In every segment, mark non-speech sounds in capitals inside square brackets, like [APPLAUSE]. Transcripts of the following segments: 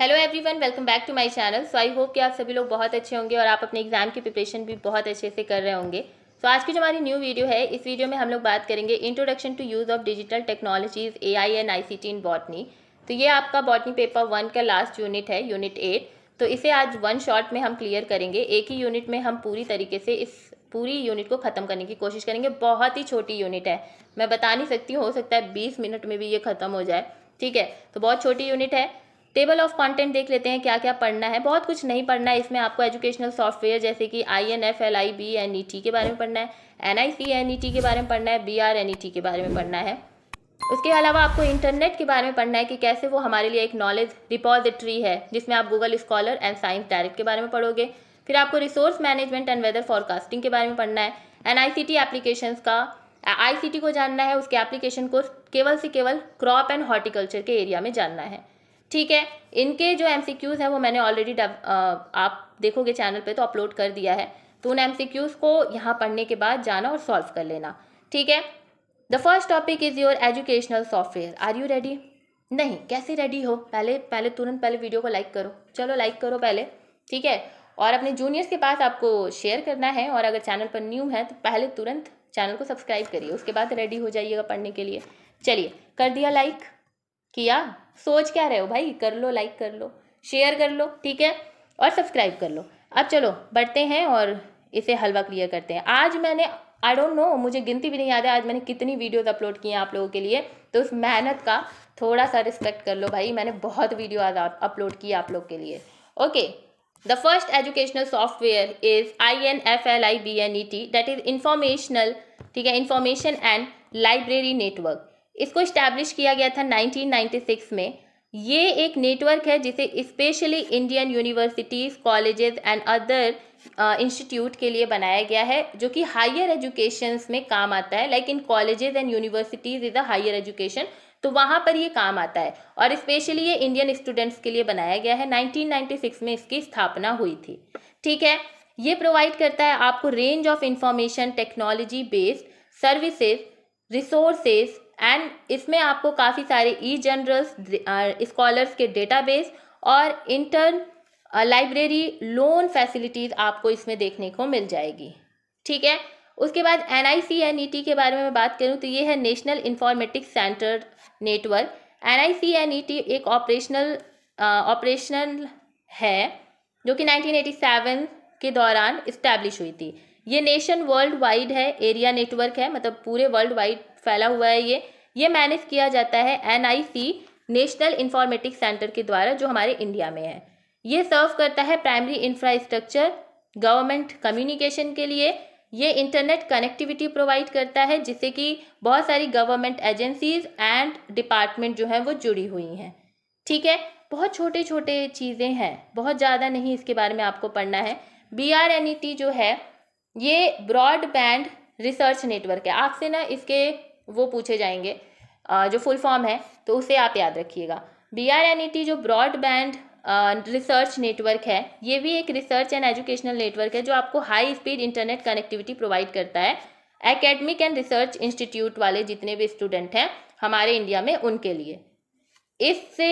hello everyone welcome back to my channel so I hope कि आप सभी लोग बहुत अच्छे होंगे और आप अपने एग्जाम की प्रिपरेशन भी बहुत अच्छे से कर रहे होंगे सो so, आज की जो हमारी न्यू वीडियो है इस वीडियो में हम लोग बात करेंगे introduction to use of digital technologies AI and ICT in botany तो ये आपका बॉटनी पेपर वन का लास्ट यूनिट है यूनिट एट तो इसे आज वन शॉट में हम क्लियर करेंगे एक ही यूनिट में हम पूरी तरीके से इस पूरी यूनिट को ख़त्म करने की कोशिश करेंगे बहुत ही छोटी यूनिट है मैं बता नहीं सकती हो सकता है बीस मिनट में भी ये ख़त्म हो जाए ठीक है तो बहुत छोटी यूनिट है टेबल ऑफ कंटेंट देख लेते हैं क्या क्या पढ़ना है बहुत कुछ नहीं पढ़ना है इसमें आपको एजुकेशनल सॉफ्टवेयर जैसे कि I N F L I B N E T के बारे में पढ़ना है N I C N E T के बारे में पढ़ना है B R N E T के बारे में पढ़ना है उसके अलावा आपको इंटरनेट के बारे में पढ़ना है कि कैसे वो हमारे लिए एक नॉलेज रिपॉजिटरी है जिसमें आप Google Scholar and Science Direct के बारे में पढ़ोगे फिर आपको resource management and weather forecasting के बारे में पढ़ना है N I C T application का आई सी टी को जानना है उसके एप्लीकेशन को केवल से केवल क्रॉप एंड हॉर्टिकल्चर के एरिया में जानना है ठीक है इनके जो एम सी क्यूज़ हैं वो मैंने ऑलरेडी आप देखोगे चैनल पे तो अपलोड कर दिया है तो उन एम सी क्यूज़ को यहाँ पढ़ने के बाद जाना और सॉल्व कर लेना ठीक है the first topic is your educational software are you ready नहीं कैसे रेडी हो पहले पहले तुरंत पहले वीडियो को लाइक करो चलो लाइक करो पहले ठीक है और अपने जूनियर्स के पास आपको शेयर करना है और अगर चैनल पर न्यू है तो पहले तुरंत चैनल को सब्सक्राइब करिए उसके बाद रेडी हो जाइएगा पढ़ने के लिए चलिए कर दिया लाइक किया सोच क्या रहे हो भाई कर लो लाइक कर लो शेयर कर लो ठीक है और सब्सक्राइब कर लो अब चलो बढ़ते हैं और इसे हलवा क्लियर करते हैं आज मैंने आई डोंट नो मुझे गिनती भी नहीं याद है आज मैंने कितनी वीडियोस अपलोड की हैं आप लोगों के लिए तो उस मेहनत का थोड़ा सा रिस्पेक्ट कर लो भाई मैंने बहुत वीडियो आज अपलोड की आप लोग के लिए okay the first educational software is I N F L I B N E T that is informational ठीक है इंफॉर्मेशन एंड लाइब्रेरी नेटवर्क इसको इस्टेब्लिश किया गया था 1996 में ये एक नेटवर्क है जिसे specially Indian universities colleges and other institute के लिए बनाया गया है जो कि हायर एजुकेशन में काम आता है like in colleges and universities is a higher education तो वहाँ पर ये काम आता है और स्पेशली ये इंडियन स्टूडेंट्स के लिए बनाया गया है 1996 में इसकी स्थापना हुई थी ठीक है ये प्रोवाइड करता है आपको range of information technology based services resources and इसमें आपको काफ़ी सारे ई जनरल्स स्कॉलर्स के डेटाबेस और इंटर लाइब्रेरी लोन फैसिलिटीज़ आपको इसमें देखने को मिल जाएगी ठीक है उसके बाद N I C N E T के बारे में मैं बात करूँ तो ये है national informatics centre network N I C N E T एक ऑपरेशनल ऑपरेशनल uh, है जो कि 1987 के दौरान इस्टेब्लिश हुई थी ये नेशन वर्ल्ड वाइड है एरिया नेटवर्क है मतलब पूरे वर्ल्ड वाइड फैला हुआ है ये ये मैनेज किया जाता है एन नेशनल इंफॉर्मेटिक सेंटर के द्वारा जो हमारे इंडिया में है ये सर्व करता है प्राइमरी इंफ्रास्ट्रक्चर गवर्नमेंट कम्युनिकेशन के लिए ये इंटरनेट कनेक्टिविटी प्रोवाइड करता है जिससे कि बहुत सारी गवर्नमेंट एजेंसीज एंड डिपार्टमेंट जो हैं वो जुड़ी हुई हैं ठीक है बहुत छोटे छोटे चीज़ें हैं बहुत ज़्यादा नहीं इसके बारे में आपको पढ़ना है B R N E T जो है ये ब्रॉडबैंड रिसर्च नेटवर्क है आपसे ना इसके वो पूछे जाएंगे जो फुल फॉर्म है तो उसे आप याद रखिएगा B R N E T जो ब्रॉडबैंड रिसर्च नेटवर्क है ये भी एक रिसर्च एंड एजुकेशनल नेटवर्क है जो आपको high speed internet connectivity provide करता है एकेडमिक एंड रिसर्च इंस्टीट्यूट वाले जितने भी स्टूडेंट हैं हमारे इंडिया में उनके लिए इससे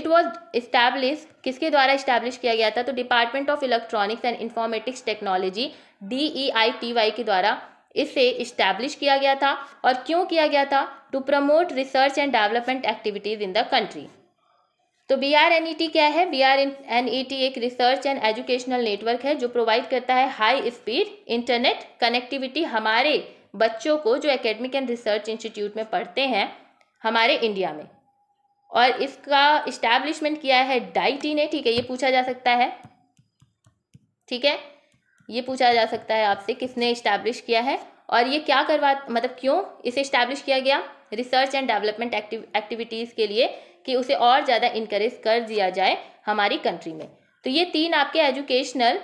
इट वॉज इस्टेब्लिश किसके द्वारा इस्टेब्लिश किया गया था तो department of electronics and informatics technology D E I T Y के द्वारा इसे इस्टेब्लिश किया गया था और क्यों किया गया था to promote research and development activities in the country तो B R N E T क्या है B R N E T एक रिसर्च एंड एजुकेशनल नेटवर्क है जो प्रोवाइड करता है हाई स्पीड इंटरनेट कनेक्टिविटी हमारे बच्चों को जो एकेडमिक एंड रिसर्च इंस्टीट्यूट में पढ़ते हैं हमारे इंडिया में और इसका इस्टेब्लिशमेंट किया है डाइटी ने ठीक है ये पूछा जा सकता है ठीक है ये पूछा जा सकता है आपसे किसने इस्टेब्लिश किया है और ये क्या करवा मतलब क्यों इसे इस्टेब्लिश किया गया रिसर्च एंड डेवलपमेंट एक्टिविटीज़ के लिए कि उसे और ज़्यादा इनक्रेज कर दिया जाए हमारी कंट्री में तो ये तीन आपके एजुकेशनल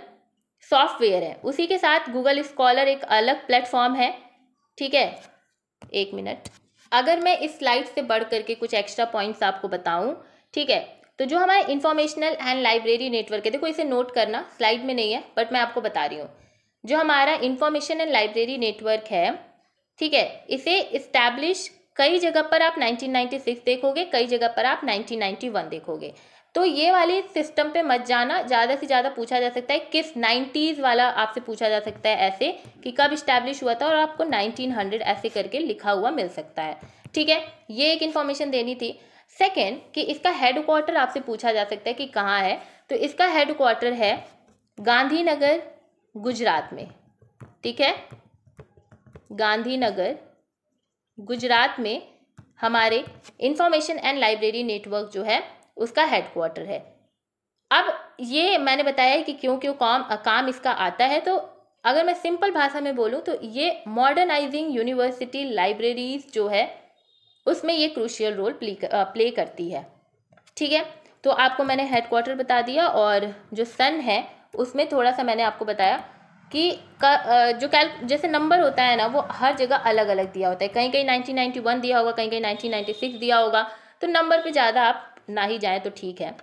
सॉफ्टवेयर है उसी के साथ गूगल स्कॉलर एक अलग प्लेटफॉर्म है ठीक है एक मिनट अगर मैं इस स्लाइड से बढ़ करके कुछ एक्स्ट्रा पॉइंट्स आपको बताऊं ठीक है तो जो हमारा इंफॉर्मेशनल एंड लाइब्रेरी नेटवर्क है देखो इसे नोट करना स्लाइड में नहीं है बट मैं आपको बता रही हूँ जो हमारा इंफॉर्मेशन एंड लाइब्रेरी नेटवर्क है ठीक है इसे इस्टेब्लिश कई जगह पर आप 1996 देखोगे कई जगह पर आप 1991 देखोगे तो ये वाले सिस्टम पे मत जाना ज़्यादा से ज़्यादा पूछा जा सकता है किस 90s वाला आपसे पूछा जा सकता है ऐसे कि कब इस्टेब्लिश हुआ था और आपको 1900 ऐसे करके लिखा हुआ मिल सकता है ठीक है ये एक इन्फॉर्मेशन देनी थी सेकेंड कि इसका हेड क्वार्टर आपसे पूछा जा सकता है कि कहाँ है तो इसका हेड क्वार्टर है गांधीनगर गुजरात में ठीक है गांधीनगर गुजरात में हमारे इंफॉर्मेशन एंड लाइब्रेरी नेटवर्क जो है उसका क्वार्टर है अब ये मैंने बताया कि क्यों क्यों काम काम इसका आता है तो अगर मैं सिंपल भाषा में बोलूँ तो ये मॉडर्नाइजिंग यूनिवर्सिटी लाइब्रेरीज जो है उसमें ये क्रूशियल रोल प्ले करती है ठीक है तो आपको मैंने हेड क्वार्टर बता दिया और जो सन है उसमें थोड़ा सा मैंने आपको बताया कि का, जो कैल जैसे नंबर होता है ना वो हर जगह अलग अलग दिया होता है कहीं कहीं 1991 दिया होगा कहीं कहीं 1996 दिया होगा तो नंबर पे ज़्यादा आप ना ही जाएँ तो ठीक है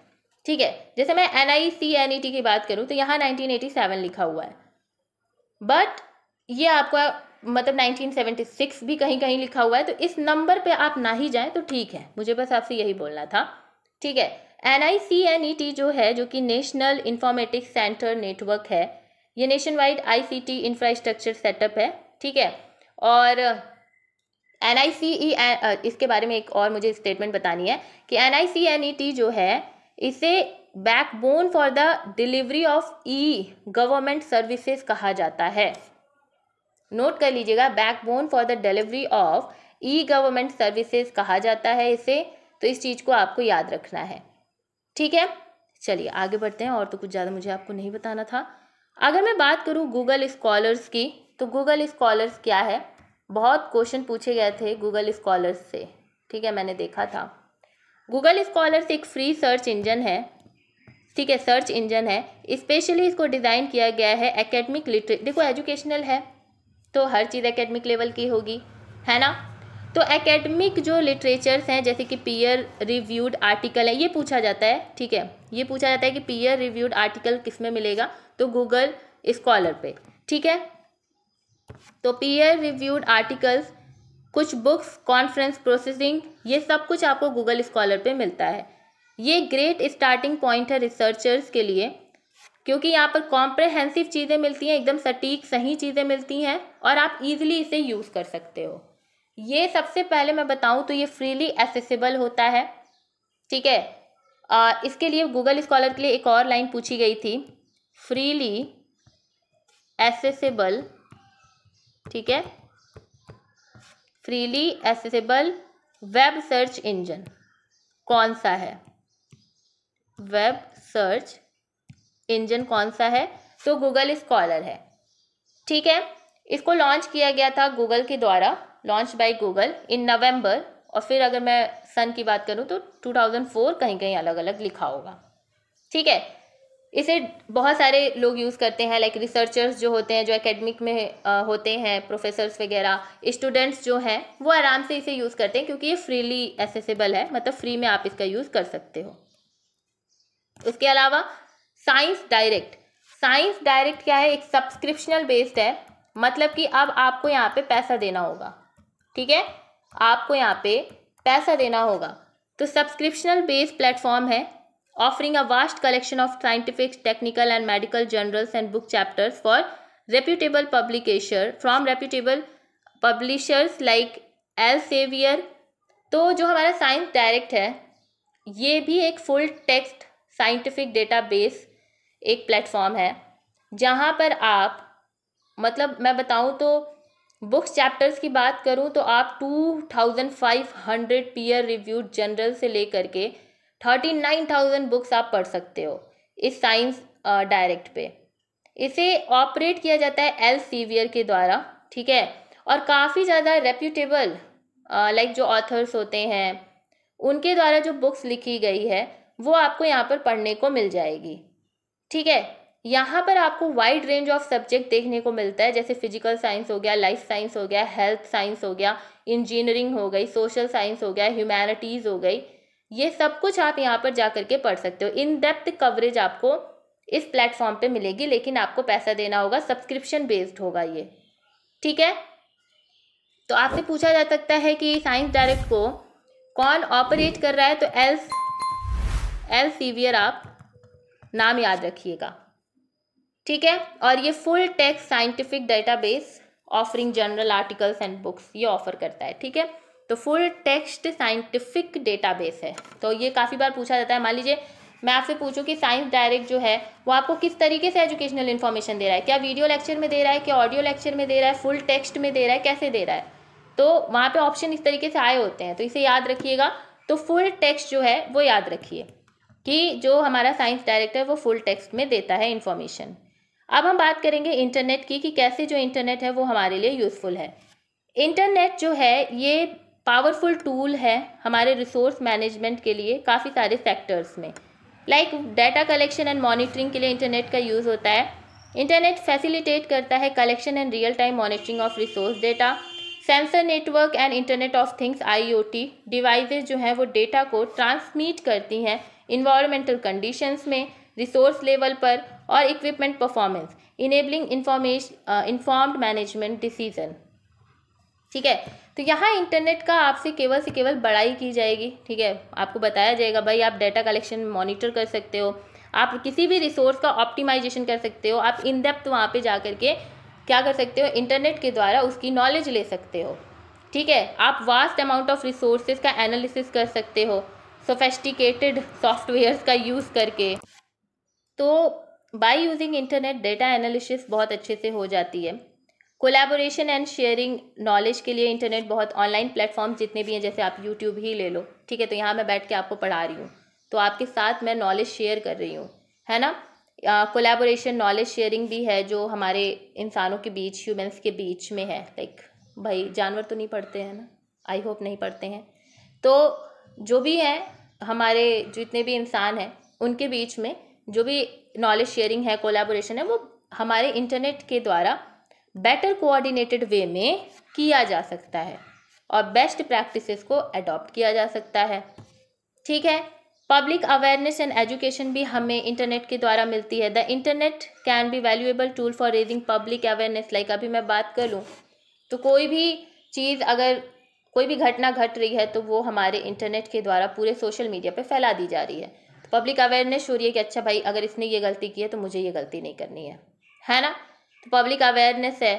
ठीक है जैसे मैं N I C N E T की बात करूँ तो यहाँ 1987 लिखा हुआ है बट ये आपका मतलब 1976 भी कहीं कहीं लिखा हुआ है तो इस नंबर पे आप ना ही जाएं तो ठीक है मुझे बस आपसे यही बोलना था ठीक है N I C N E T जो है जो कि नेशनल इन्फॉर्मेटिक्स सेंटर नेटवर्क है ये nationwide I C T infrastructure setup है ठीक है और एन आई सी ई इसके बारे में एक और मुझे स्टेटमेंट बतानी है कि N I C N E T जो है इसे backbone for the delivery of e government services कहा जाता है नोट कर लीजिएगा backbone for the delivery of e government services कहा जाता है इसे तो इस चीज़ को आपको याद रखना है ठीक है चलिए आगे बढ़ते हैं और तो कुछ ज़्यादा मुझे आपको नहीं बताना था अगर मैं बात करूँ गूगल स्कॉलर्स की तो गूगल स्कॉलर्स क्या है बहुत क्वेश्चन पूछे गए थे गूगल स्कॉलर्स से ठीक है मैंने देखा था गूगल स्कॉलर्स एक फ्री सर्च इंजन है ठीक है सर्च इंजन है स्पेशली इसको डिज़ाइन किया गया है एकेडमिक लिटरे देखो एजुकेशनल है तो हर चीज़ एकेडमिक लेवल की होगी है ना तो एकेडमिक जो लिटरेचर्स हैं जैसे कि पीयर रिव्यूड आर्टिकल है ये पूछा जाता है ठीक है ये पूछा जाता है कि पीयर रिव्यूड आर्टिकल किस में मिलेगा तो गूगल स्कॉलर पे ठीक है तो पीयर रिव्यूड आर्टिकल्स कुछ बुक्स कॉन्फ्रेंस प्रोसेसिंग ये सब कुछ आपको गूगल स्कॉलर पे मिलता है ये ग्रेट स्टार्टिंग पॉइंट है रिसर्चर्स के लिए क्योंकि यहाँ पर कॉम्प्रहेंसिव चीज़ें मिलती हैं एकदम सटीक सही चीज़ें मिलती हैं और आप इजीली इसे यूज़ कर सकते हो ये सबसे पहले मैं बताऊँ तो ये फ्रीली एसेसिबल होता है ठीक है इसके लिए गूगल स्कॉलर के लिए एक और लाइन पूछी गई थी फ्रीली एसेसिबल ठीक है freely accessible web search engine कौन सा है वेब सर्च इंजन कौन सा है तो गूगल स्कॉलर है ठीक है इसको लॉन्च किया गया था गूगल के द्वारा launch by Google in November और फिर अगर मैं सन की बात करूं तो 2004 कहीं कहीं अलग अलग लिखा होगा ठीक है इसे बहुत सारे लोग यूज़ करते हैं लाइक रिसर्चर्स जो होते हैं जो एकेडमिक में आ, होते हैं प्रोफेसर्स वगैरह स्टूडेंट्स जो हैं वो आराम से इसे यूज़ करते हैं क्योंकि ये फ्रीली एसेसेबल है मतलब फ्री में आप इसका यूज़ कर सकते हो उसके अलावा साइंस डायरेक्ट साइंस डायरेक्ट क्या है एक सब्सक्रिप्शनल बेस्ड है मतलब कि अब आपको यहाँ पे पैसा देना होगा ठीक है आपको यहाँ पे पैसा देना होगा तो सब्सक्रिप्शनल बेस्ड प्लेटफॉर्म है offering a vast collection of scientific technical and medical journals and book chapters for reputable publisher from reputable publishers like Elsevier तो जो हमारा साइंस डायरेक्ट है ये भी एक full text scientific data based एक platform है जहाँ पर आप मतलब मैं बताऊँ तो बुक्स चैप्टर्स की बात करूँ तो आप two thousand five hundred peer reviewed journal से लेकर के थर्टी नाइन थाउजेंड बुक्स आप पढ़ सकते हो इस साइंस डायरेक्ट पे इसे ऑपरेट किया जाता है एल सीवियर के द्वारा ठीक है और काफ़ी ज़्यादा रेप्यूटेबल लाइक जो ऑथर्स होते हैं उनके द्वारा जो बुक्स लिखी गई है वो आपको यहाँ पर पढ़ने को मिल जाएगी ठीक है यहाँ पर आपको वाइड रेंज ऑफ सब्जेक्ट देखने को मिलता है जैसे फिजिकल साइंस हो गया लाइफ साइंस हो गया हेल्थ साइंस हो गया इंजीनियरिंग हो गई सोशल साइंस हो गया ह्यूमैनिटीज़ हो गई ये सब कुछ आप यहाँ पर जा करके पढ़ सकते हो इन डेप्थ कवरेज आपको इस प्लेटफॉर्म पे मिलेगी लेकिन आपको पैसा देना होगा सब्सक्रिप्शन बेस्ड होगा ये ठीक है तो आपसे पूछा जा सकता है कि साइंस डायरेक्ट को कौन ऑपरेट कर रहा है तो एल्स एल सीवियर आप नाम याद रखिएगा ठीक है और ये full text scientific database offering journal articles and books ये ऑफर करता है ठीक है तो फुल टेक्स्ट साइंटिफिक डेटाबेस है तो ये काफ़ी बार पूछा जाता है मान लीजिए मैं आपसे पूछूं कि साइंस डायरेक्ट जो है वो आपको किस तरीके से एजुकेशनल इन्फॉर्मेशन दे रहा है क्या वीडियो लेक्चर में दे रहा है क्या ऑडियो लेक्चर में दे रहा है फुल टेक्स्ट में दे रहा है कैसे दे रहा है तो वहाँ पर ऑप्शन इस तरीके से आए होते हैं तो इसे याद रखिएगा तो फुल टेक्स्ट जो है वो याद रखिए कि जो हमारा साइंस डायरेक्टर वो फुल टेक्स्ट में देता है इन्फॉर्मेशन अब हम बात करेंगे इंटरनेट की कि कैसे जो इंटरनेट है वो हमारे लिए यूज़फुल है इंटरनेट जो है ये पावरफुल टूल है हमारे रिसोर्स मैनेजमेंट के लिए काफ़ी सारे सेक्टर्स में like data collection and monitoring के लिए इंटरनेट का यूज़ होता है इंटरनेट फैसिलिटेट करता है collection and real time monitoring of resource data sensor network and internet of things IoT devices जो हैं वो डेटा को ट्रांसमिट करती हैं इन्वायरमेंटल कंडीशंस में रिसोर्स लेवल पर और equipment performance enabling information informed management decision ठीक है तो यहाँ इंटरनेट का आपसे केवल से केवल बढ़ाई की जाएगी ठीक है आपको बताया जाएगा भाई आप डाटा कलेक्शन मॉनिटर कर सकते हो आप किसी भी रिसोर्स का ऑप्टिमाइजेशन कर सकते हो आप इन डेप्थ वहाँ पे जा कर के क्या कर सकते हो इंटरनेट के द्वारा उसकी नॉलेज ले सकते हो ठीक है आप वास्ट अमाउंट ऑफ रिसोर्सेज का एनालिसिस कर सकते हो सोफेस्टिकेटेड सॉफ्टवेयर्स का यूज़ करके तो by using internet data analysis बहुत अच्छे से हो जाती है कोलैबोरेशन एंड शेयरिंग नॉलेज के लिए इंटरनेट बहुत ऑनलाइन प्लेटफॉर्म जितने भी हैं जैसे आप यूट्यूब ही ले लो ठीक है तो यहाँ मैं बैठ के आपको पढ़ा रही हूँ तो आपके साथ मैं नॉलेज शेयर कर रही हूँ है ना कोलैबोरेशन नॉलेज शेयरिंग भी है जो हमारे इंसानों के बीच ह्यूमंस के बीच में है लाइक भाई जानवर तो नहीं पढ़ते हैं ना आई होप नहीं पढ़ते हैं तो जो भी है हमारे जितने भी इंसान हैं उनके बीच में जो भी नॉलेज शेयरिंग है कोलाबोरेशन है वो हमारे इंटरनेट के द्वारा बेटर कोऑर्डिनेटेड वे में किया जा सकता है और बेस्ट प्रैक्टिसेस को अडॉप्ट किया जा सकता है ठीक है पब्लिक अवेयरनेस एंड एजुकेशन भी हमें इंटरनेट के द्वारा मिलती है the internet can be valuable tool for raising public awareness like अभी मैं बात कर लूँ तो कोई भी चीज़ अगर कोई भी घटना घट रही है तो वो हमारे इंटरनेट के द्वारा पूरे सोशल मीडिया पर फैला दी जा रही है तो पब्लिक अवेयरनेस हो रही है कि अच्छा भाई अगर इसने ये गलती की है तो मुझे ये गलती नहीं करनी है है ना तो पब्लिक अवेयरनेस है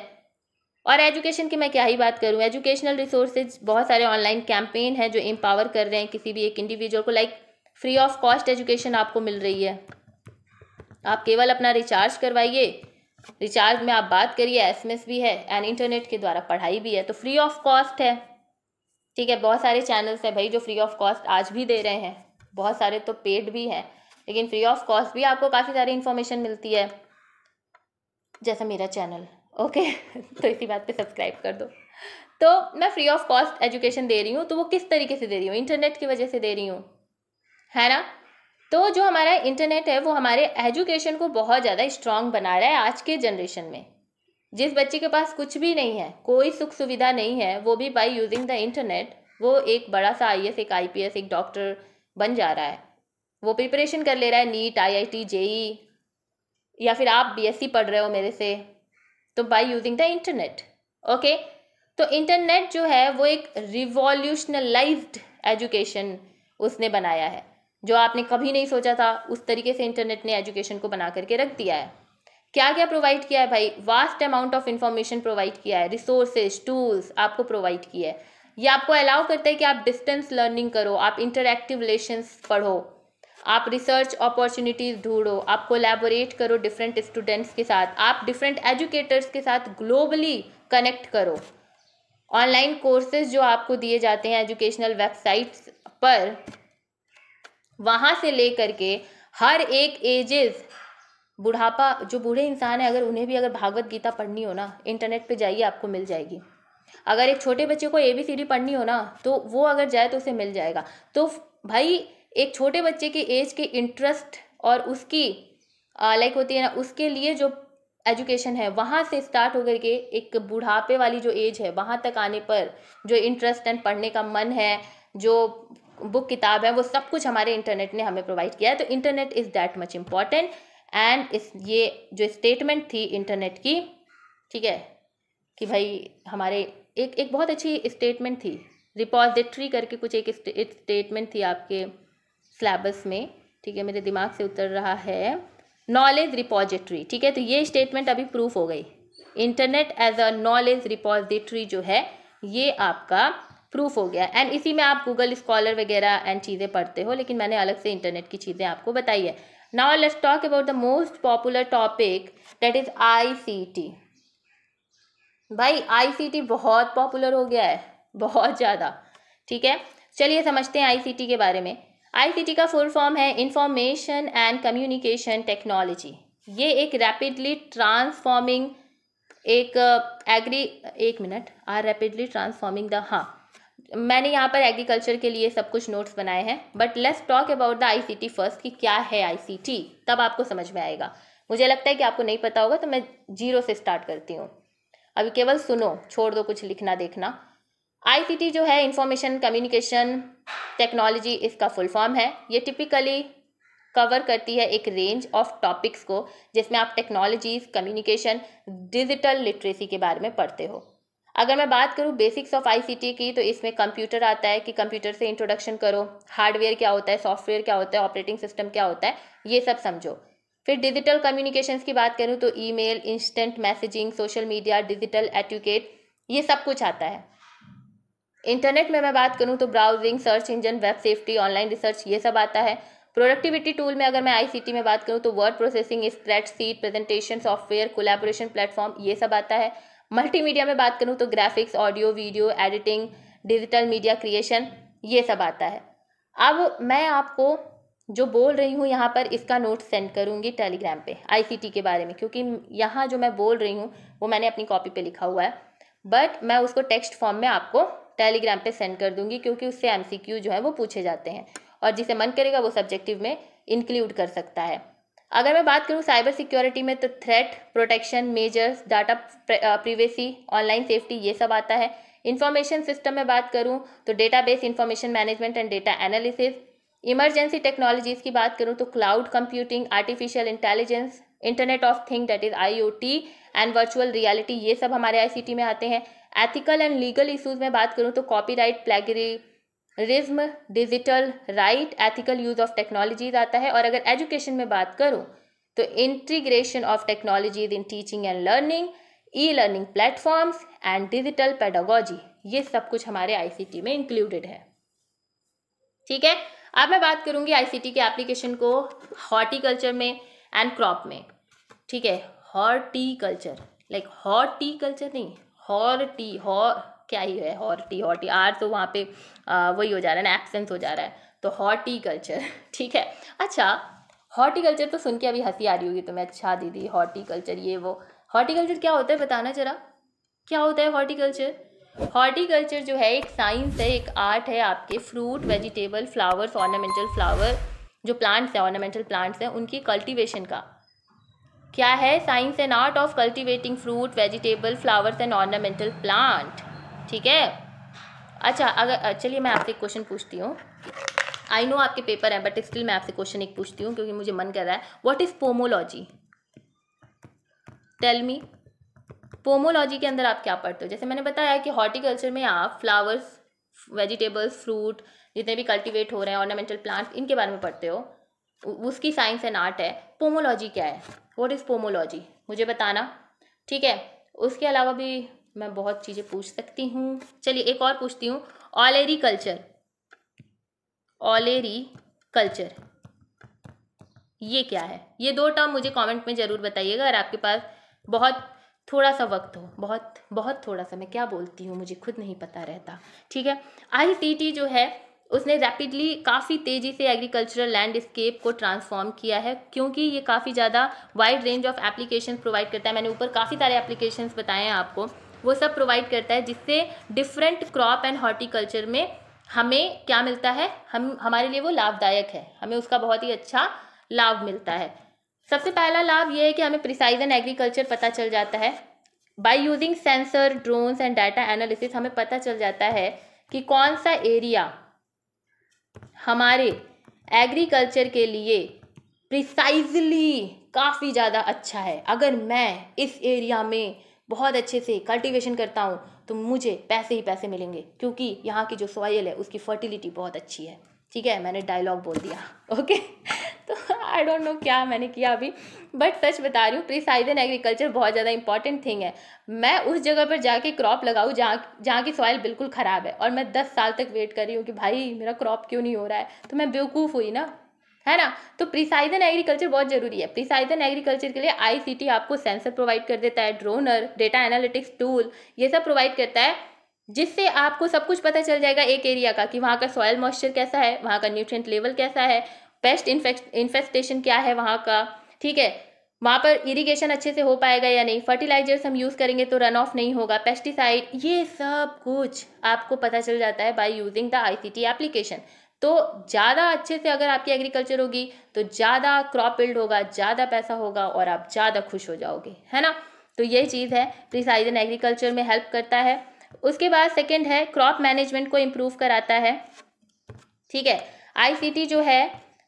और एजुकेशन की मैं क्या ही बात करूँ एजुकेशनल रिसोर्सेज बहुत सारे ऑनलाइन कैंपेन हैं जो एम्पावर कर रहे हैं किसी भी एक इंडिविजुअल को like free of cost education आपको मिल रही है आप केवल अपना रिचार्ज करवाइए रिचार्ज में आप बात करिए एसएमएस भी है एंड इंटरनेट के द्वारा पढ़ाई भी है तो फ्री ऑफ कॉस्ट है ठीक है बहुत सारे चैनल्स हैं भाई जो फ्री ऑफ कॉस्ट आज भी दे रहे हैं बहुत सारे तो पेड भी हैं लेकिन फ्री ऑफ कॉस्ट भी आपको काफ़ी सारी इन्फॉर्मेशन मिलती है जैसा मेरा चैनल ओके [LAUGHS] तो इसी बात पे सब्सक्राइब कर दो तो मैं फ्री ऑफ कॉस्ट एजुकेशन दे रही हूँ तो वो किस तरीके से दे रही हूँ इंटरनेट की वजह से दे रही हूँ है ना तो जो हमारा इंटरनेट है वो हमारे एजुकेशन को बहुत ज़्यादा स्ट्रांग बना रहा है आज के जनरेशन में जिस बच्चे के पास कुछ भी नहीं है कोई सुख सुविधा नहीं है वो भी बाई यूजिंग द इंटरनेट वो एक बड़ा सा आई एक आई एक डॉक्टर बन जा रहा है वो प्रिपरेशन कर ले रहा है NEET I I T JEE या फिर आप सी पढ़ रहे हो मेरे से तो by using the internet okay तो इंटरनेट जो है वो एक रिवॉल्यूशनलाइज्ड एजुकेशन उसने बनाया है जो आपने कभी नहीं सोचा था उस तरीके से इंटरनेट ने एजुकेशन को बना करके रख दिया है क्या क्या प्रोवाइड किया है भाई vast amount of information provide किया है रिसोर्सेज टूल्स आपको प्रोवाइड किया है ये आपको अलाउ करता है कि आप डिस्टेंस लर्निंग करो आप इंटरेक्टिव रिलेशंस पढ़ो आप रिसर्च अपॉर्चुनिटीज़ ढूंढो आप कोलैबोरेट करो डिफरेंट स्टूडेंट्स के साथ आप डिफरेंट एजुकेटर्स के साथ ग्लोबली कनेक्ट करो ऑनलाइन कोर्सेज जो आपको दिए जाते हैं एजुकेशनल वेबसाइट्स पर वहाँ से ले करके हर एक एजेस बुढ़ापा जो बूढ़े इंसान है अगर उन्हें भी अगर भागवत गीता पढ़नी हो ना इंटरनेट पे जाइए आपको मिल जाएगी अगर एक छोटे बच्चे को ए बी सी डी पढ़नी हो ना तो वो अगर जाए तो उसे मिल जाएगा तो भाई एक छोटे बच्चे के एज के इंटरेस्ट और उसकी लाइक होती है ना उसके लिए जो एजुकेशन है वहाँ से स्टार्ट होकर के एक बुढ़ापे वाली जो एज है वहाँ तक आने पर जो इंटरेस्ट एंड पढ़ने का मन है जो बुक किताब है वो सब कुछ हमारे इंटरनेट ने हमें प्रोवाइड किया है तो internet is that much important and इस ये जो स्टेटमेंट थी इंटरनेट की ठीक है कि भाई हमारे एक एक बहुत अच्छी स्टेटमेंट थी रिपोजिट्री करके कुछ एक स्टेटमेंट थी आपके सिलेबस में ठीक है मेरे दिमाग से उतर रहा है नॉलेज रिपोजिट्री ठीक है तो ये स्टेटमेंट अभी प्रूफ हो गई internet as a knowledge repository जो है ये आपका प्रूफ हो गया एंड इसी में आप गूगल स्कॉलर वगैरह एंड चीज़ें पढ़ते हो लेकिन मैंने अलग से इंटरनेट की चीज़ें आपको बताई है now let's talk about the most popular topic that is ICT भाई ICT बहुत पॉपुलर हो गया है बहुत ज़्यादा ठीक है चलिए समझते हैं टी के बारे में टी का फुल फॉर्म है इंफॉर्मेशन एंड कम्युनिकेशन टेक्नोलॉजी ये एक रैपिडली ट्रांसफॉर्मिंग एक एग्री uh, एक मिनट आर रैपिडली ट्रांसफॉर्मिंग द हाँ मैंने यहाँ पर एग्रीकल्चर के लिए सब कुछ नोट्स बनाए हैं but let's talk about the ICT first कि क्या है आई तब आपको समझ में आएगा मुझे लगता है कि आपको नहीं पता होगा तो मैं जीरो से स्टार्ट करती हूँ अभी केवल सुनो छोड़ दो कुछ लिखना देखना आई जो है इंफॉर्मेशन कम्युनिकेशन टेक्नोलॉजी इसका फुल फॉर्म है ये टिपिकली कवर करती है एक रेंज ऑफ टॉपिक्स को जिसमें आप टेक्नोलॉजीज कम्युनिकेशन डिजिटल लिटरेसी के बारे में पढ़ते हो अगर मैं बात करूँ बेसिक्स ऑफ आईसीटी की तो इसमें कंप्यूटर आता है कि कंप्यूटर से इंट्रोडक्शन करो हार्डवेयर क्या होता है सॉफ्टवेयर क्या होता है ऑपरेटिंग सिस्टम क्या होता है ये सब समझो फिर डिजिटल कम्युनिकेशंस की बात करूँ तो email instant messaging social media digital etiquette ये सब कुछ आता है इंटरनेट में मैं बात करूँ तो browsing search engine web safety online research ये सब आता है प्रोडक्टिविटी टूल में अगर मैं आईसीटी में बात करूँ तो word processing spreadsheet presentation software collaboration platform ये सब आता है मल्टीमीडिया में बात करूँ तो graphics audio video editing digital media creation ये सब आता है अब मैं आपको जो बोल रही हूँ यहाँ पर इसका नोट सेंड करूँगी टेलीग्राम पे आईसीटी के बारे में क्योंकि यहाँ जो मैं बोल रही हूँ वो मैंने अपनी कॉपी पे लिखा हुआ है बट मैं उसको टेक्स्ट फॉर्म में आपको टेलीग्राम पे सेंड कर दूँगी क्योंकि उससे एमसीक्यू जो है वो पूछे जाते हैं और जिसे मन करेगा वो सब्जेक्टिव में इंक्लूड कर सकता है अगर मैं बात करूँ साइबर सिक्योरिटी में तो threat protection measures data privacy online safety ये सब आता है इन्फॉर्मेशन सिस्टम में बात करूँ तो database information management and data analysis emergency technologies की बात करूँ तो cloud computing artificial intelligence internet of thing that is I and virtual reality ये सब हमारे आई में आते हैं एथिकल एंड लीगल इशूज़ में बात करूँ तो copyright plagiarism digital right ethical use of technologies आता है और अगर एजुकेशन में बात करूँ तो integration of technologies in teaching and learning e learning platforms and digital pedagogy ये सब कुछ हमारे आई में इंक्लूडेड है ठीक है अब मैं बात करूंगी आई के एप्लीकेशन को हॉर्टिकल्चर में एंड क्रॉप में ठीक है हॉर्टिकल्चर लाइक हॉर्टिकल्चर नहीं हॉर्टी हॉ क्या ही है हॉर्टी हॉर्टी आर तो वहाँ पे वही हो जा रहा है ना एबसेंस हो जा रहा है तो हॉर्टिकल्चर [LAUGHS] ठीक है अच्छा हॉर्टिकल्चर तो सुन के अभी हंसी आ रही होगी तुम्हें अच्छा दीदी हॉर्टिकल्चर ये वो हॉर्टिकल्चर क्या होता है बताना जरा क्या होता है हॉर्टिकल्चर हॉर्टिकल्चर जो है एक साइंस है एक आर्ट है आपके fruit vegetable flowers ornamental flower जो प्लांट्स हैं ऑर्नामेंटल प्लांट्स हैं उनकी कल्टीवेशन का क्या है science and art of cultivating fruit vegetable flowers and ornamental plant ठीक है अच्छा अगर चलिए मैं आपसे एक क्वेश्चन पूछती हूँ आई नो आपके पेपर हैं बट स्टिल मैं आपसे क्वेश्चन एक पूछती हूँ क्योंकि मुझे मन कर रहा है what is pomology tell me pomology के अंदर आप क्या पढ़ते हो जैसे मैंने बताया कि हॉर्टिकल्चर में आप फ्लावर्स वेजिटेबल्स फ्रूट जितने भी कल्टिवेट हो रहे हैं ऑर्नामेंटल प्लांट्स इनके बारे में पढ़ते हो उसकी साइंस एंड आर्ट है पोमोलॉजी क्या है वॉट इज़ पोमोलॉजी मुझे बताना ठीक है उसके अलावा भी मैं बहुत चीज़ें पूछ सकती हूँ चलिए एक और पूछती हूँ ऑलेरी कल्चर ऑलेरी कल्चर ये क्या है ये दो टर्म मुझे कमेंट में ज़रूर बताइएगा अगर आपके पास बहुत थोड़ा सा वक्त हो बहुत बहुत थोड़ा सा मैं क्या बोलती हूँ मुझे खुद नहीं पता रहता ठीक है आई जो है उसने रैपिडली काफ़ी तेज़ी से एग्रीकल्चरल लैंडस्केप को ट्रांसफॉर्म किया है क्योंकि ये काफ़ी ज़्यादा wide range of application provide करता है मैंने ऊपर काफ़ी सारे एप्लीकेशन बताए हैं आपको वो सब प्रोवाइड करता है जिससे डिफरेंट क्रॉप एंड हॉर्टिकल्चर में हमें क्या मिलता है हम हमारे लिए वो लाभदायक है हमें उसका बहुत ही अच्छा लाभ मिलता है सबसे पहला लाभ ये है कि हमें प्रिसाइजन एग्रीकल्चर पता चल जाता है by using sensor drones and data analysis हमें पता चल जाता है कि कौन सा एरिया हमारे एग्रीकल्चर के लिए प्रिसाइजली काफ़ी ज़्यादा अच्छा है अगर मैं इस एरिया में बहुत अच्छे से कल्टीवेशन करता हूँ तो मुझे पैसे ही पैसे मिलेंगे क्योंकि यहाँ की जो सॉइल है उसकी फर्टिलिटी बहुत अच्छी है ठीक है मैंने डायलॉग बोल दिया ओके [LAUGHS] तो आई डोंट नो क्या मैंने किया अभी बट सच बता रही हूँ प्रिसाइजन एग्रीकल्चर बहुत ज़्यादा इंपॉर्टेंट थिंग है मैं उस जगह पर जाके क्रॉप लगाऊँ जहाँ जहाँ की सॉइल बिल्कुल ख़राब है और मैं दस साल तक वेट कर रही हूँ कि भाई मेरा क्रॉप क्यों नहीं हो रहा है तो मैं बेवकूफ़ हुई ना है ना तो प्रिसाइजन एग्रीकल्चर बहुत जरूरी है प्रिसाइजन एग्रीकल्चर के लिए आईसीटी आपको सेंसर प्रोवाइड कर देता है ड्रोनर डेटा एनालिटिक्स टूल ये सब प्रोवाइड करता है जिससे आपको सब कुछ पता चल जाएगा एक एरिया का कि वहाँ का सॉयल मॉइस्चर कैसा है वहाँ का न्यूट्रिएंट लेवल कैसा है पेस्ट इन्फेस्टेशन क्या है वहाँ का ठीक है वहाँ पर इरिगेशन अच्छे से हो पाएगा या नहीं फर्टिलाइजर्स हम यूज़ करेंगे तो रन ऑफ नहीं होगा पेस्टिसाइड ये सब कुछ आपको पता चल जाता है by using the ICT application तो ज़्यादा अच्छे से अगर आपकी एग्रीकल्चर होगी तो ज़्यादा क्रॉप बिल्ड होगा ज़्यादा पैसा होगा और आप ज़्यादा खुश हो जाओगे है ना तो यही चीज़ है प्रिसाइजन एग्रीकल्चर में हेल्प करता है उसके बाद सेकेंड है क्रॉप मैनेजमेंट को इम्प्रूव कराता है ठीक है आईसीटी जो है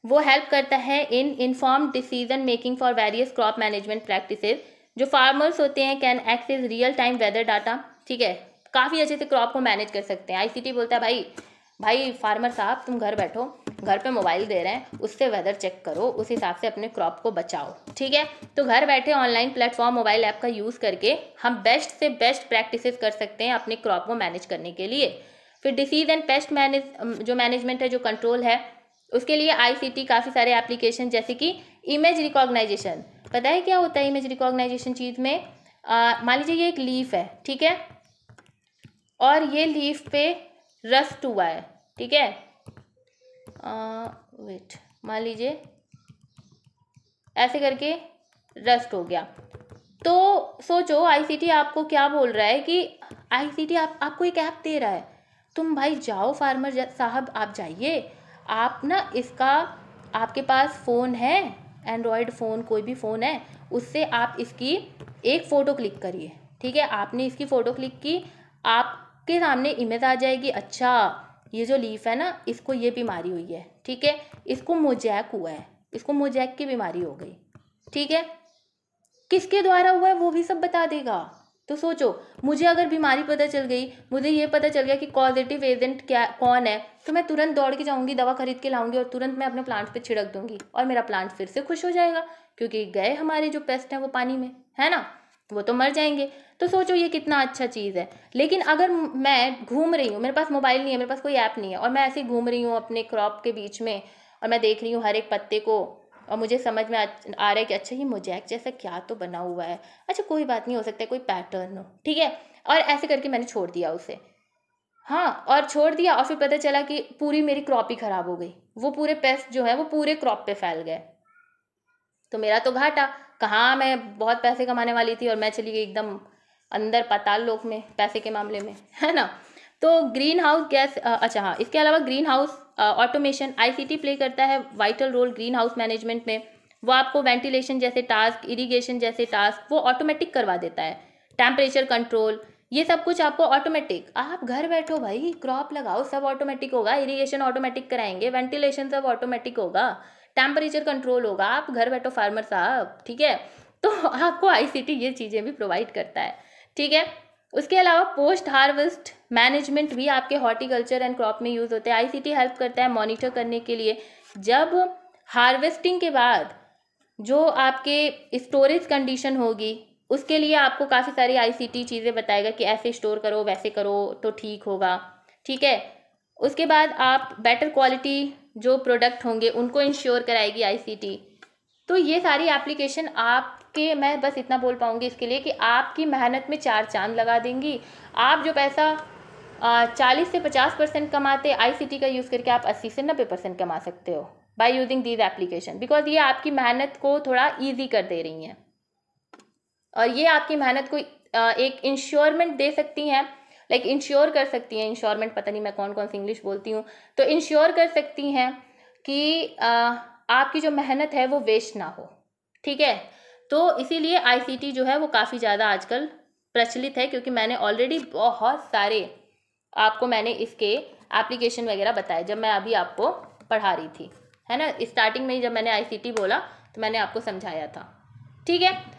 वो हेल्प करता है in inform decision making for various crop management practices जो फार्मर्स होते हैं can access real time weather data ठीक है काफ़ी अच्छे से क्रॉप को मैनेज कर सकते हैं आईसीटी बोलता है भाई भाई फार्मर साहब तुम घर बैठो घर पे मोबाइल दे रहे हैं उससे वेदर चेक करो उस हिसाब से अपने क्रॉप को बचाओ ठीक है तो घर बैठे ऑनलाइन प्लेटफॉर्म मोबाइल ऐप का यूज़ करके हम बेस्ट से बेस्ट प्रैक्टिसेस कर सकते हैं अपने क्रॉप को मैनेज करने के लिए फिर डिसीज़ एंड पेस्ट मैनेज जो मैनेजमेंट है जो कंट्रोल है उसके लिए आई काफ़ी सारे एप्लीकेशन जैसे कि इमेज रिकॉग्नाइजेशन पता है क्या होता है इमेज रिकॉग्नाइजेशन चीज़ में मान लीजिए ये एक लीफ है ठीक है और ये लीफ पे रस्ट हुआ है ठीक है वेट मान लीजिए ऐसे करके रेस्ट हो गया तो सोचो आईसीटी आपको क्या बोल रहा है कि आईसीटी आप आपको एक ऐप दे रहा है तुम भाई जाओ फार्मर साहब आप जाइए आप ना इसका आपके पास फ़ोन है एंड्रॉयड फ़ोन कोई भी फ़ोन है उससे आप इसकी एक फ़ोटो क्लिक करिए ठीक है आपने इसकी फ़ोटो क्लिक की आपके सामने इमेज आ जाएगी अच्छा ये जो लीफ है ना इसको ये बीमारी हुई है ठीक है इसको मोजैक हुआ है इसको मोजैक की बीमारी हो गई ठीक है किसके द्वारा हुआ है वो भी सब बता देगा तो सोचो मुझे अगर बीमारी पता चल गई मुझे ये पता चल गया कि पॉजिटिव एजेंट क्या कौन है तो मैं तुरंत दौड़ के जाऊंगी दवा खरीद के लाऊंगी और तुरंत मैं अपने प्लांट पे छिड़क दूंगी और मेरा प्लांट फिर से खुश हो जाएगा क्योंकि गए हमारे जो पेस्ट हैं वो पानी में है ना वो तो मर जाएंगे तो सोचो ये कितना अच्छा चीज़ है लेकिन अगर मैं घूम रही हूँ मेरे पास मोबाइल नहीं है मेरे पास कोई ऐप नहीं है और मैं ऐसे ही घूम रही हूँ अपने क्रॉप के बीच में और मैं देख रही हूँ हर एक पत्ते को और मुझे समझ में आ रहा है कि अच्छा ये मोजैक जैसा क्या तो बना हुआ है अच्छा कोई बात नहीं हो सकता कोई पैटर्न हो ठीक है और ऐसे करके मैंने छोड़ दिया उसे हाँ और छोड़ दिया और फिर पता चला कि पूरी मेरी क्रॉप ही ख़राब हो गई वो पूरे पेस्ट जो है वो पूरे क्रॉप पे फैल गए तो मेरा तो घाटा कहाँ मैं बहुत पैसे कमाने वाली थी और मैं चली गई एकदम अंदर पाताल लोक में पैसे के मामले में है ना तो ग्रीन हाउस गैस अच्छा हाँ इसके अलावा greenhouse automation ICT play करता है vital role greenhouse management में वो आपको वेंटिलेशन जैसे टास्क इरिगेशन जैसे टास्क वो ऑटोमेटिक करवा देता है टेम्परेचर कंट्रोल ये सब कुछ आपको ऑटोमेटिक आप घर बैठो भाई क्रॉप लगाओ सब ऑटोमेटिक होगा इरिगेशन ऑटोमेटिक कराएंगे वेंटिलेशन सब ऑटोमेटिक होगा टेम्परेचर कंट्रोल होगा आप घर बैठो फार्मर साहब ठीक है तो आपको आईसीटी ये चीज़ें भी प्रोवाइड करता है ठीक है उसके अलावा पोस्ट हार्वेस्ट मैनेजमेंट भी आपके हॉर्टिकल्चर एंड क्रॉप में यूज़ होते हैं आईसीटी हेल्प करता है मॉनिटर करने के लिए जब हार्वेस्टिंग के बाद जो आपके स्टोरेज कंडीशन होगी उसके लिए आपको काफ़ी सारी आईसीटी चीज़ें बताएगा कि ऐसे स्टोर करो वैसे करो तो ठीक होगा ठीक है उसके बाद आप बेटर क्वालिटी जो प्रोडक्ट होंगे उनको इंश्योर कराएगी आईसीटी तो ये सारी एप्लीकेशन आपके मैं बस इतना बोल पाऊँगी इसके लिए कि आपकी मेहनत में चार चांद लगा देंगी आप जो पैसा चालीस से पचास परसेंट कमाते आईसीटी का यूज़ करके आप अस्सी से नब्बे परसेंट कमा सकते हो by using these application because ये आपकी मेहनत को थोड़ा ईजी कर दे रही हैं और ये आपकी मेहनत को एक इंश्योरमेंट दे सकती हैं लाइक like, इंश्योर कर सकती हैं इंश्योरमेंट पता नहीं मैं कौन कौन सी इंग्लिश बोलती हूँ तो इंश्योर कर सकती हैं कि आ, आपकी जो मेहनत है वो वेस्ट ना हो ठीक है तो इसीलिए आईसीटी जो है वो काफ़ी ज़्यादा आजकल प्रचलित है क्योंकि मैंने ऑलरेडी बहुत सारे आपको मैंने इसके एप्लीकेशन वगैरह बताए जब मैं अभी आपको पढ़ा रही थी है ना स्टार्टिंग में ही जब मैंने आईसीटी बोला तो मैंने आपको समझाया था ठीक है